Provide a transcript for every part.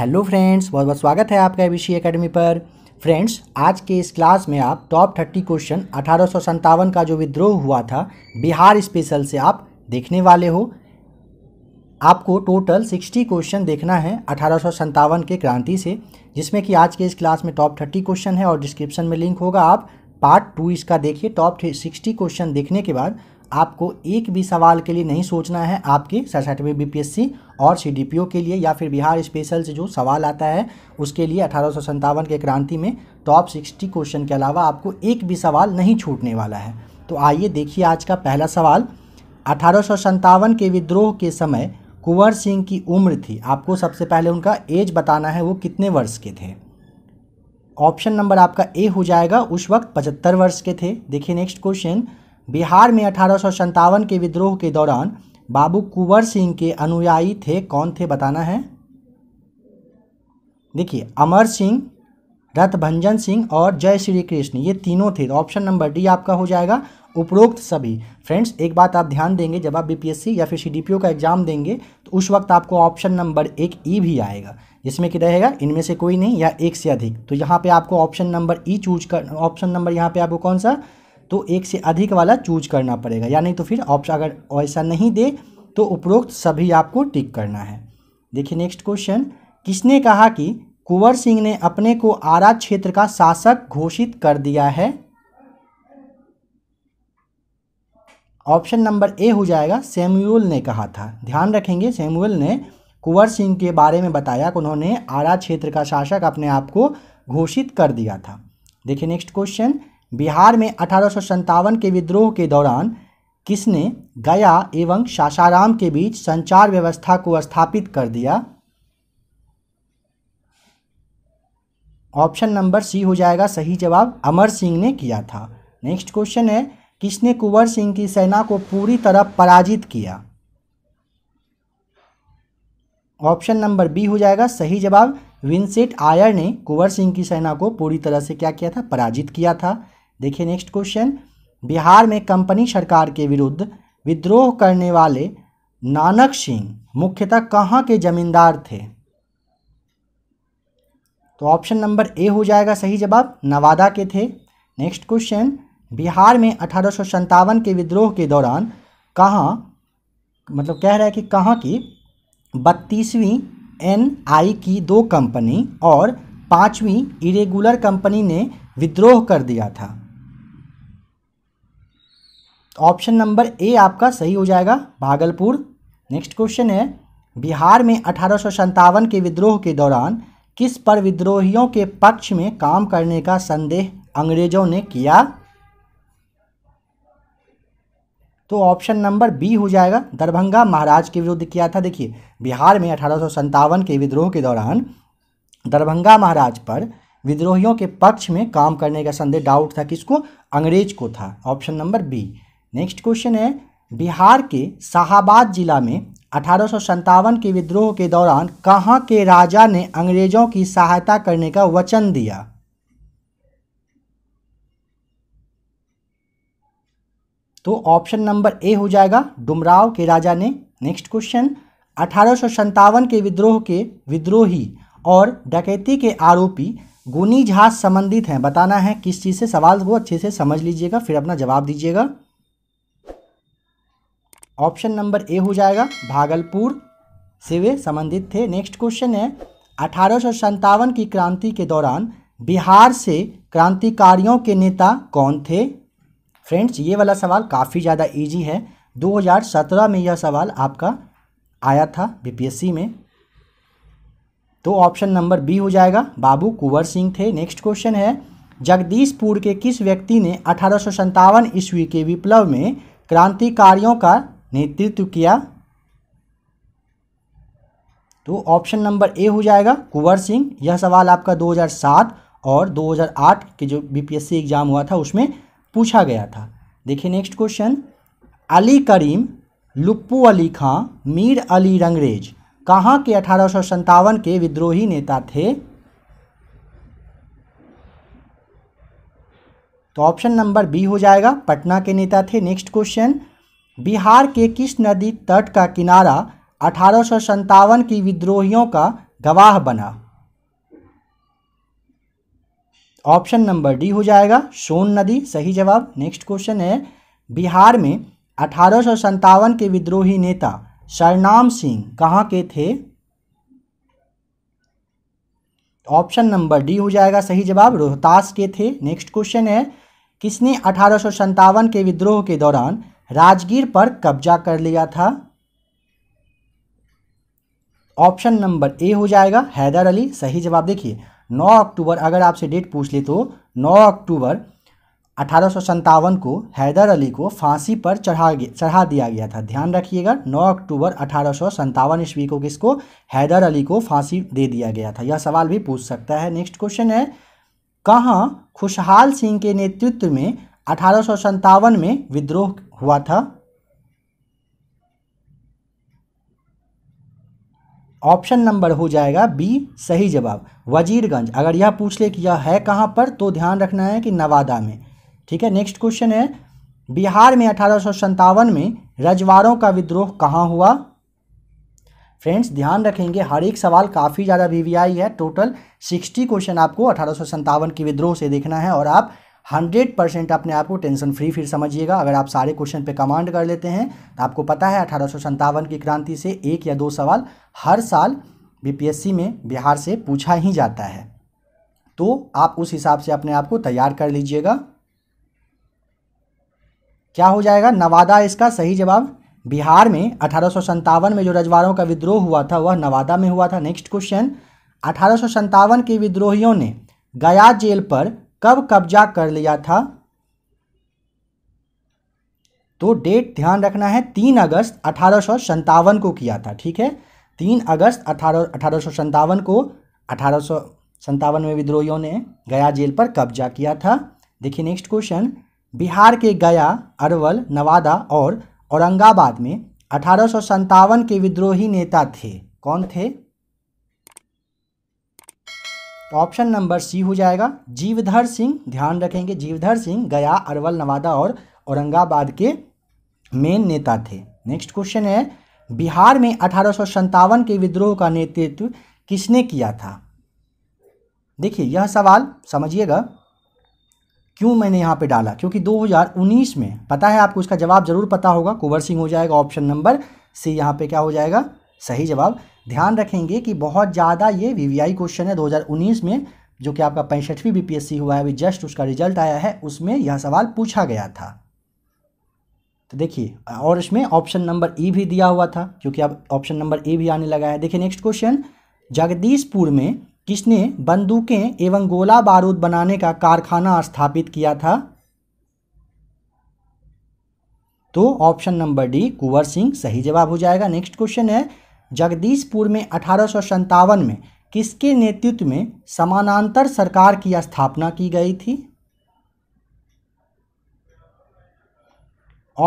hello friends बहुत बहुत स्वागत है आपका सी एकेडमी पर फ्रेंड्स आज के इस क्लास में आप टॉप थर्टी क्वेश्चन अठारह का जो विद्रोह हुआ था बिहार स्पेशल से आप देखने वाले हो आपको टोटल सिक्सटी क्वेश्चन देखना है अठारह के क्रांति से जिसमें कि आज के इस क्लास में टॉप थर्टी क्वेश्चन है और डिस्क्रिप्शन में लिंक होगा आप पार्ट टू इसका देखिए टॉप सिक्सटी क्वेश्चन देखने के बाद आपको एक भी सवाल के लिए नहीं सोचना है आपकी सड़सठवीं बीपीएससी और सीडीपीओ के लिए या फिर बिहार स्पेशल से जो सवाल आता है उसके लिए अठारह के क्रांति में टॉप सिक्सटी क्वेश्चन के अलावा आपको एक भी सवाल नहीं छूटने वाला है तो आइए देखिए आज का पहला सवाल अठारह के विद्रोह के समय कुंवर सिंह की उम्र थी आपको सबसे पहले उनका एज बताना है वो कितने वर्ष के थे ऑप्शन नंबर आपका ए हो जाएगा उस वक्त पचहत्तर वर्ष के थे देखिए नेक्स्ट क्वेश्चन बिहार में अठारह के विद्रोह के दौरान बाबू कुंवर सिंह के अनुयायी थे कौन थे बताना है देखिए अमर सिंह रथभंजन सिंह और जय श्री कृष्ण ये तीनों थे ऑप्शन नंबर डी आपका हो जाएगा उपरोक्त सभी फ्रेंड्स एक बात आप ध्यान देंगे जब आप बीपीएससी या फिर सीडीपीओ का एग्जाम देंगे तो उस वक्त आपको ऑप्शन नंबर एक ई e भी आएगा जिसमें कि रहेगा इनमें से कोई नहीं या एक से अधिक तो यहाँ पे आपको ऑप्शन नंबर ई चूज कर ऑप्शन नंबर यहाँ पे आपको कौन सा तो एक से अधिक वाला चूज करना पड़ेगा या नहीं तो फिर ऑप्शन अगर ऐसा नहीं दे तो उपरोक्त सभी आपको टिक करना है देखिए नेक्स्ट क्वेश्चन किसने कहा कि कुंवर सिंह ने अपने को आरा क्षेत्र का शासक घोषित कर दिया है ऑप्शन नंबर ए हो जाएगा सेमुअल ने कहा था ध्यान रखेंगे सैम्यूल ने कुंवर सिंह के बारे में बताया कि उन्होंने आरा क्षेत्र का शासक अपने आप को घोषित कर दिया था देखिए नेक्स्ट क्वेश्चन बिहार में अठारह के विद्रोह के दौरान किसने गया एवं सासाराम के बीच संचार व्यवस्था को स्थापित कर दिया ऑप्शन नंबर सी हो जाएगा सही जवाब अमर सिंह ने किया था नेक्स्ट क्वेश्चन है किसने कुंवर सिंह की सेना को पूरी तरह पराजित किया ऑप्शन नंबर बी हो जाएगा सही जवाब विंसेट आयर ने कुंवर सिंह की सेना को पूरी तरह से क्या किया था पराजित किया था देखिए नेक्स्ट क्वेश्चन बिहार में कंपनी सरकार के विरुद्ध विद्रोह करने वाले नानक सिंह मुख्यतः कहाँ के जमींदार थे तो ऑप्शन नंबर ए हो जाएगा सही जवाब नवादा के थे नेक्स्ट क्वेश्चन बिहार में अठारह के विद्रोह के दौरान कहाँ मतलब कह रहा है कि कहाँ की बत्तीसवीं एन आई की दो कंपनी और पाँचवीं इरेगुलर कंपनी ने विद्रोह कर दिया था ऑप्शन नंबर ए आपका सही हो जाएगा भागलपुर नेक्स्ट क्वेश्चन है बिहार में अठारह के विद्रोह के दौरान किस पर विद्रोहियों के पक्ष में काम करने का संदेह अंग्रेजों ने किया तो ऑप्शन नंबर बी हो जाएगा दरभंगा महाराज के विरुद्ध किया था देखिए बिहार में अठारह के विद्रोह के दौरान दरभंगा महाराज पर विद्रोहियों के पक्ष में काम करने का संदेह डाउट था किसको अंग्रेज को था option number B next question है बिहार के शाहबाद जिला में अठारह के विद्रोह के दौरान कहाँ के राजा ने अंग्रेजों की सहायता करने का वचन दिया तो ऑप्शन नंबर ए हो जाएगा डुमराव के राजा ने नेक्स्ट क्वेश्चन अठारह के विद्रोह के विद्रोही और डकैती के आरोपी गुनी झा संबंधित हैं बताना है किस चीज़ से सवाल को अच्छे से समझ लीजिएगा फिर अपना जवाब दीजिएगा ऑप्शन नंबर ए हो जाएगा भागलपुर से वे संबंधित थे नेक्स्ट क्वेश्चन है अठारह की क्रांति के दौरान बिहार से क्रांतिकारियों के नेता कौन थे फ्रेंड्स ये वाला सवाल काफ़ी ज़्यादा इजी है 2017 में यह सवाल आपका आया था बीपीएससी में तो ऑप्शन नंबर बी हो जाएगा बाबू कुंवर सिंह थे नेक्स्ट क्वेश्चन है जगदीशपुर के किस व्यक्ति ने अठारह ईस्वी के विप्लव में क्रांतिकारियों का नेतृत्व किया तो ऑप्शन नंबर ए हो जाएगा कुंवर सिंह यह सवाल आपका 2007 और 2008 के जो बीपीएससी एग्जाम हुआ था उसमें पूछा गया था देखिए नेक्स्ट क्वेश्चन अली करीम लुप्पू अली खां मीर अली रंगरेज कहाँ के अठारह के विद्रोही नेता थे तो ऑप्शन नंबर बी हो जाएगा पटना के नेता थे नेक्स्ट क्वेश्चन बिहार के किस नदी तट का किनारा अठारह की विद्रोहियों का गवाह बना ऑप्शन नंबर डी हो जाएगा सोन नदी सही जवाब नेक्स्ट क्वेश्चन है बिहार में अठारह के विद्रोही नेता सरनाम सिंह कहाँ के थे ऑप्शन नंबर डी हो जाएगा सही जवाब रोहतास के थे नेक्स्ट क्वेश्चन है किसने अठारह के विद्रोह के दौरान राजगीर पर कब्जा कर लिया था ऑप्शन नंबर ए हो जाएगा हैदर अली सही जवाब देखिए 9 अक्टूबर अगर आपसे डेट पूछ ले तो 9 अक्टूबर अठारह को हैदर अली को फांसी पर चढ़ा चढ़ा दिया गया था ध्यान रखिएगा 9 अक्टूबर अठारह ईस्वी को किसको हैदर अली को फांसी दे दिया गया था यह सवाल भी पूछ सकता है नेक्स्ट क्वेश्चन है कहाँ खुशहाल सिंह के नेतृत्व में अठारह में विद्रोह हुआ था ऑप्शन नंबर हो जाएगा बी सही जवाब वजीरगंज अगर यह पूछ ले कि यह है कहां पर तो ध्यान रखना है कि नवादा में ठीक है नेक्स्ट क्वेश्चन है बिहार में अठारह में रजवाड़ों का विद्रोह कहां हुआ फ्रेंड्स ध्यान रखेंगे हर एक सवाल काफ़ी ज़्यादा वीवीआई है टोटल सिक्सटी क्वेश्चन आपको अठारह के विद्रोह से देखना है और आप हंड्रेड परसेंट अपने आप को टेंशन फ्री फिर समझिएगा अगर आप सारे क्वेश्चन पे कमांड कर लेते हैं तो आपको पता है अठारह की क्रांति से एक या दो सवाल हर साल बीपीएससी में बिहार से पूछा ही जाता है तो आप उस हिसाब से अपने आप को तैयार कर लीजिएगा क्या हो जाएगा नवादा इसका सही जवाब बिहार में अठारह में जो रजवाड़ों का विद्रोह हुआ था वह नवादा में हुआ था नेक्स्ट क्वेश्चन अठारह के विद्रोहियों ने गया जेल पर कब कब्जा कर लिया था तो डेट ध्यान रखना है तीन अगस्त अठारह को किया था ठीक है तीन अगस्त अठारह अठारह को अठारह में विद्रोहियों ने गया जेल पर कब्जा किया था देखिए नेक्स्ट क्वेश्चन बिहार के गया अरवल नवादा और औरंगाबाद में अठारह के विद्रोही नेता थे कौन थे तो ऑप्शन नंबर सी हो जाएगा जीवधर सिंह ध्यान रखेंगे जीवधर सिंह गया अरवल नवादा और औरंगाबाद के मेन नेता थे नेक्स्ट क्वेश्चन है बिहार में अठारह के विद्रोह का नेतृत्व किसने किया था देखिए यह सवाल समझिएगा क्यों मैंने यहाँ पे डाला क्योंकि 2019 में पता है आपको इसका जवाब जरूर पता होगा कुंवर सिंह हो जाएगा ऑप्शन नंबर सी यहाँ पे क्या हो जाएगा सही जवाब ध्यान रखेंगे कि बहुत ज़्यादा ये वीवीआई क्वेश्चन है 2019 में जो कि आपका पैंसठवीं बीपीएससी हुआ है अभी जस्ट उसका रिजल्ट आया है उसमें यह सवाल पूछा गया था तो देखिए और इसमें ऑप्शन नंबर ई भी दिया हुआ था क्योंकि अब ऑप्शन नंबर ए भी आने लगा है देखिए नेक्स्ट क्वेश्चन जगदीशपुर में किसने बंदूकें एवं गोला बारूद बनाने का कारखाना स्थापित किया था तो option number D Kunwar Singh सही जवाब हो जाएगा नेक्स्ट क्वेश्चन है जगदीशपुर में अठारह में किसके नेतृत्व में समानांतर सरकार की स्थापना की गई थी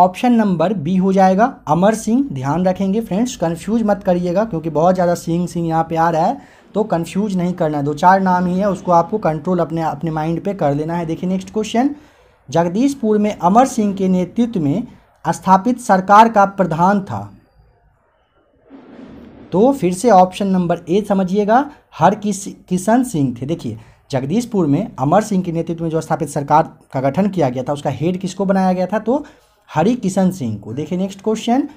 ऑप्शन नंबर बी हो जाएगा अमर सिंह ध्यान रखेंगे फ्रेंड्स कंफ्यूज मत करिएगा क्योंकि बहुत ज़्यादा सिंह सिंह यहाँ पे आ रहा है तो कंफ्यूज नहीं करना है दो चार नाम ही है उसको आपको कंट्रोल अपने अपने माइंड पे कर लेना है देखिए नेक्स्ट क्वेश्चन जगदीशपुर में अमर सिंह के नेतृत्व में स्थापित सरकार का प्रधान था तो फिर से ऑप्शन नंबर ए समझिएगा हर किस किशन सिंह थे देखिए जगदीशपुर में अमर सिंह के नेतृत्व में जो स्थापित सरकार का गठन किया गया था उसका हेड किसको बनाया गया था तो हरि किशन सिंह को देखिए नेक्स्ट क्वेश्चन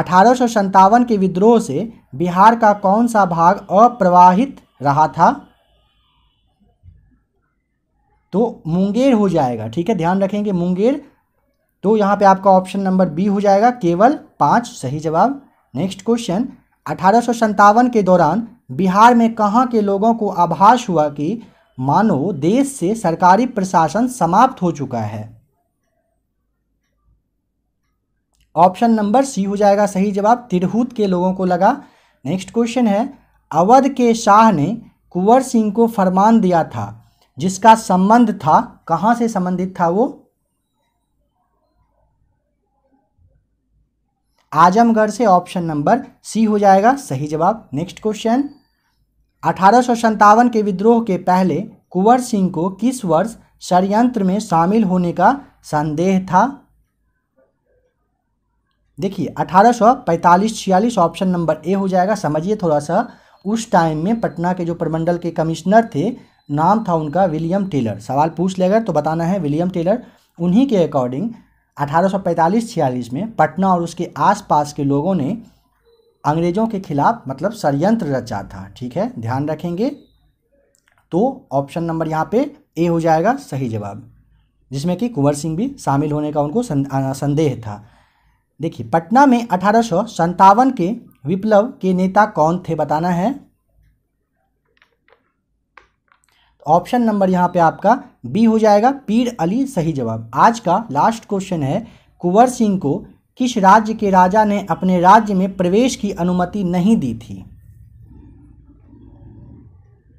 अठारह के विद्रोह से बिहार का कौन सा भाग अप्रवाहित रहा था तो मुंगेर हो जाएगा ठीक है ध्यान रखेंगे मुंगेर तो यहां पे आपका ऑप्शन नंबर बी हो जाएगा केवल पांच सही जवाब नेक्स्ट क्वेश्चन अठारह के दौरान बिहार में कहाँ के लोगों को आभास हुआ कि मानो देश से सरकारी प्रशासन समाप्त हो चुका है ऑप्शन नंबर सी हो जाएगा सही जवाब तिरहुत के लोगों को लगा नेक्स्ट क्वेश्चन है अवध के शाह ने कुंवर सिंह को फरमान दिया था जिसका संबंध था कहाँ से संबंधित था वो आजमगढ़ से ऑप्शन नंबर सी हो जाएगा सही जवाब नेक्स्ट क्वेश्चन अठारह के विद्रोह के पहले कुंवर सिंह को किस वर्ष षडयंत्र में शामिल होने का संदेह था देखिए 1845 छियालीस ऑप्शन नंबर ए हो जाएगा समझिए थोड़ा सा उस टाइम में पटना के जो प्रमंडल के कमिश्नर थे नाम था उनका विलियम टेलर सवाल पूछ लेगा तो बताना है विलियम टेलर उन्हीं के अकॉर्डिंग 1845-46 में पटना और उसके आसपास के लोगों ने अंग्रेज़ों के खिलाफ मतलब षडयंत्र रचा था ठीक है ध्यान रखेंगे तो ऑप्शन नंबर यहाँ पे ए हो जाएगा सही जवाब जिसमें कि कुंवर सिंह भी शामिल होने का उनको संदेह था देखिए पटना में अठारह के विप्लव के नेता कौन थे बताना है ऑप्शन नंबर यहाँ पे आपका बी हो जाएगा पीर अली सही जवाब आज का लास्ट क्वेश्चन है कुंवर सिंह को किस राज्य के राजा ने अपने राज्य में प्रवेश की अनुमति नहीं दी थी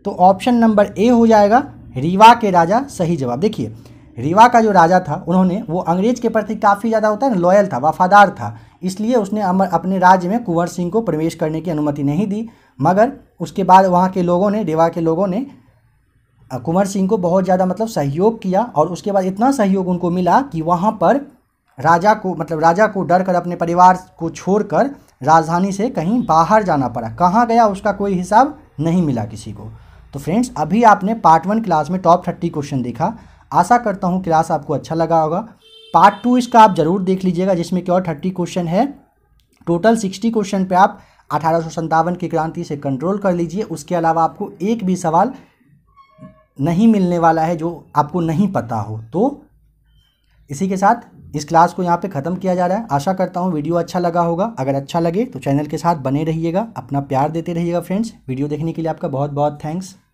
तो ऑप्शन नंबर ए हो जाएगा रीवा के राजा सही जवाब देखिए रीवा का जो राजा था उन्होंने वो अंग्रेज के प्रति काफ़ी ज़्यादा होता है ना लॉयल था वफादार था इसलिए उसने अपने राज्य में कुंवर सिंह को प्रवेश करने की अनुमति नहीं दी मगर उसके बाद वहाँ के लोगों ने रीवा के लोगों ने कुंवर सिंह को बहुत ज़्यादा मतलब सहयोग किया और उसके बाद इतना सहयोग उनको मिला कि वहाँ पर राजा को मतलब राजा को डर कर अपने परिवार को छोड़कर राजधानी से कहीं बाहर जाना पड़ा कहाँ गया उसका कोई हिसाब नहीं मिला किसी को तो फ्रेंड्स अभी आपने पार्ट वन क्लास में टॉप थर्टी क्वेश्चन देखा आशा करता हूँ क्लास आपको अच्छा लगा होगा पार्ट टू इसका आप ज़रूर देख लीजिएगा जिसमें कि और थर्टी क्वेश्चन है टोटल सिक्सटी क्वेश्चन पे आप अठारह सौ की क्रांति से कंट्रोल कर लीजिए उसके अलावा आपको एक भी सवाल नहीं मिलने वाला है जो आपको नहीं पता हो तो इसी के साथ इस क्लास को यहाँ पे ख़त्म किया जा रहा है आशा करता हूँ वीडियो अच्छा लगा होगा अगर अच्छा लगे तो चैनल के साथ बने रहिएगा अपना प्यार देते रहिएगा फ्रेंड्स वीडियो देखने के लिए आपका बहुत बहुत थैंक्स